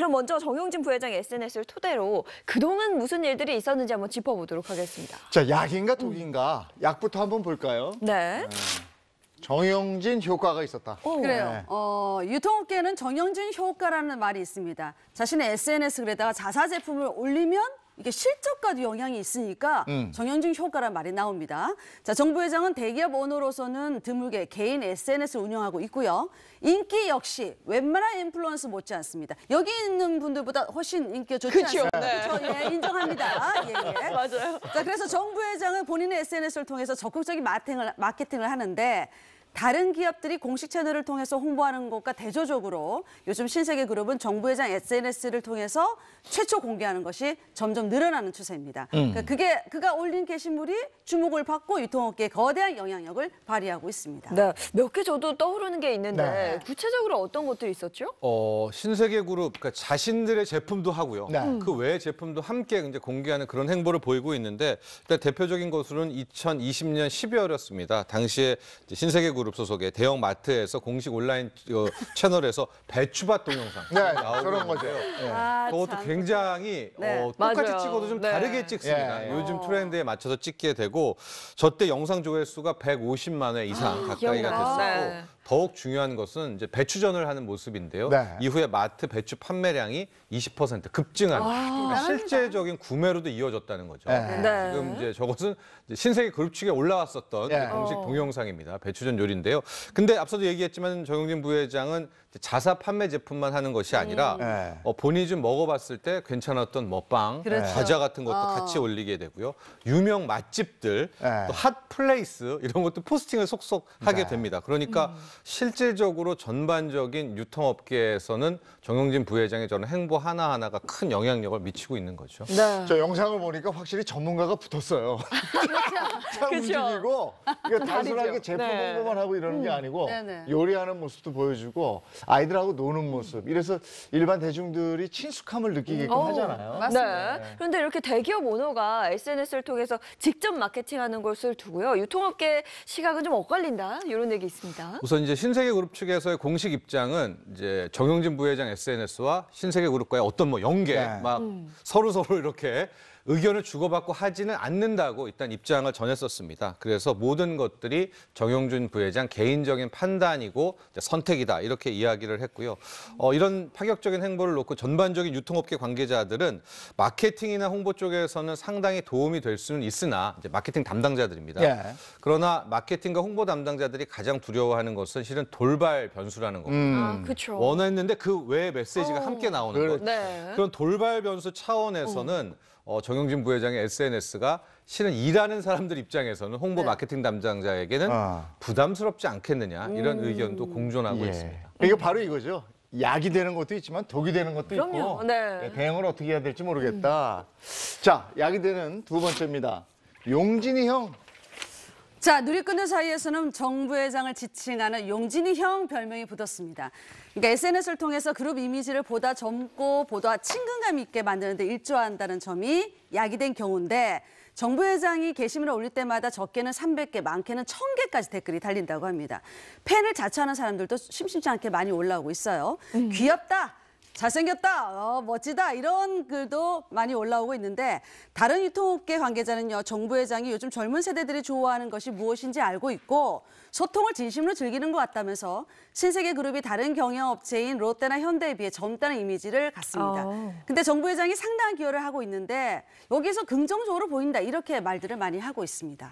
그럼 먼저 정용진 부회장 의 SNS를 토대로 그동안 무슨 일들이 있었는지 한번 짚어보도록 하겠습니다. 자, 약인가 독인가? 약부터 한번 볼까요? 네. 네. 정영진 효과가 있었다. 어, 그래요. 네. 어, 유통업계는 정영진 효과라는 말이 있습니다. 자신의 SNS 글에다가 자사 제품을 올리면 이게 실적과도 영향이 있으니까 음. 정영진 효과란 말이 나옵니다. 자, 정부 회장은 대기업 언어로서는 드물게 개인 SNS를 운영하고 있고요. 인기 역시 웬만한 인플루언스 못지 않습니다. 여기 있는 분들보다 훨씬 인기가 좋지 그쵸, 않습니까? 네. 그렇죠. 예, 인정합니다. 예, 예. 맞아요. 자, 그래서 정부 회장은 본인의 SNS를 통해서 적극적인 마팅을 마케팅을 하는데 다른 기업들이 공식 채널을 통해서 홍보하는 것과 대조적으로 요즘 신세계 그룹은 정부회장 SNS를 통해서 최초 공개하는 것이 점점 늘어나는 추세입니다. 음. 그러니까 그게 그가 올린 게시물이 주목을 받고 유통업계에 거대한 영향력을 발휘하고 있습니다. 네, 몇 개 저도 떠오르는 게 있는데 네. 구체적으로 어떤 것들이 있었죠? 어, 신세계 그룹 그러니까 자신들의 제품도 하고요. 네. 음. 그 외의 제품도 함께 이제 공개하는 그런 행보를 보이고 있는데 대표적인 것으로는 2020년 12월이었습니다. 당시에 신세계 그룹 그룹 소속의 대형 마트에서 공식 온라인 어, 채널에서 배추밭 동영상 네, 나오는 저런 거죠. 있 네. 아, 그것도 참. 굉장히 네. 어, 똑같이 맞아요. 찍어도 좀 네. 다르게 찍습니다. 예. 예. 요즘 트렌드에 맞춰서 찍게 되고 저때 영상 조회수가 150만 회 이상 아, 가까이가 기억나. 됐었고 더욱 중요한 것은 이제 배추전을 하는 모습인데요. 네. 이후에 마트 배추 판매량이 20% 급증한 그 실제적인 구매로도 이어졌다는 거죠. 네. 네. 네. 지금 이제 저것은 이제 신세계 그룹측에 올라왔었던 네. 공식 어. 동영상입니다. 배추전 요리인데요. 근데 앞서도 얘기했지만 정용진 부회장은 자사 판매 제품만 하는 것이 아니라 음. 네. 어, 본인이 좀 먹어봤을 때 괜찮았던 뭐빵 그렇죠. 과자 같은 것도 어. 같이 올리게 되고요. 유명 맛집들 네. 또핫 플레이스 이런 것도 포스팅을 속속 하게 네. 됩니다. 그러니까 음. 실질적으로 전반적인 유통업계에서는 정용진 부회장의 저런 행보 하나하나가 큰 영향력을 미치고 있는 거죠. 네. 저 영상을 보니까 확실히 전문가가 붙었어요. 그렇죠. 잘 그렇죠. 움직이고 그러니까 단순하게 제품 네. 홍보만 하고 이러는 게 음. 아니고 네, 네 요리하는 모습도 보여주고 아이들하고 노는 모습. 이래서 일반 대중들이 친숙함을 느끼게끔 어, 하잖아요. 맞습니다. 네. 네. 그런데 이렇게 대기업 오너가 SNS를 통해서 직접 마케팅하는 것을 두고요. 유통업계 시각은 좀 엇갈린다 이런 얘기 있습니다. 우선 이제 이제 신세계 그룹 측에서의 공식 입장은 이제 정용진 부회장 SNS와 신세계 그룹과의 어떤 뭐 연계 네. 막 음. 서로 서로 이렇게 의견을 주고받고 하지는 않는다고 일단 입장을 전했었습니다. 그래서 모든 것들이 정용준 부회장 개인적인 판단이고 선택이다 이렇게 이야기를 했고요. 어, 이런 파격적인 행보를 놓고 전반적인 유통업계 관계자들은 마케팅이나 홍보 쪽에서는 상당히 도움이 될 수는 있으나 마케팅 담당자들입니다. 예. 그러나 마케팅과 홍보 담당자들이 가장 두려워하는 것은 실은 돌발 변수라는 겁니다. 음. 아, 원했는데 그외에 메시지가 오. 어. 함께 나오는 것. 네. 그런 돌발 변수 차원에서는 어, 어 정영진 부회장의 SNS가 실은 일하는 사람들 입장에서는 홍보 네. 마케팅 담당자에게는 아. 부담스럽지 않겠느냐 이런 음. 의견도 공존하고 예. 있습니다. 이거 바로 이거죠. 약이 되는 것도 있지만 독이 되는 것도 그럼요. 있고 네. 예, 대응을 어떻게 해야 될지 모르겠다. 자, 약이 되는 두 번째입니다. 용진이 형 자, 누리 꾼들 사이에서는 정부회 장을 지칭하는 용진이 형 별명이 붙었습니다. 그러니까 SNS를 통해서 그룹 이미지를 보다 젊고 보다 친근감 있게 만드는 데 일조한다는 점이 야기된 경우인데 정부회장이 게시물을 올릴 때마다 적게는 300개, 많게는 1000개까지 댓글이 달린다고 합니다. 팬을 자처하는 사람들도 심심치 않게 많이 올라오고 있어요. 음. 귀엽다, 잘생겼다, 어, 멋지다 이런 글도 많이 올라오고 있는데 다른 유통업계 관계자는요 정부 회장이 요즘 젊은 세대들이 좋아하는 것이 무엇인지 알고 있고 소통을 진심으로 즐기는 것 같다면서 신세계 그룹이 다른 경영업체인 롯데나 현대에 비해 젊다는 이미지를 갖습니다. 어. 근데 정부 회장이 상당한 기여를 하고 있는데 여기서 긍정적으로 보인다 이렇게 말들을 많이 하고 있습니다.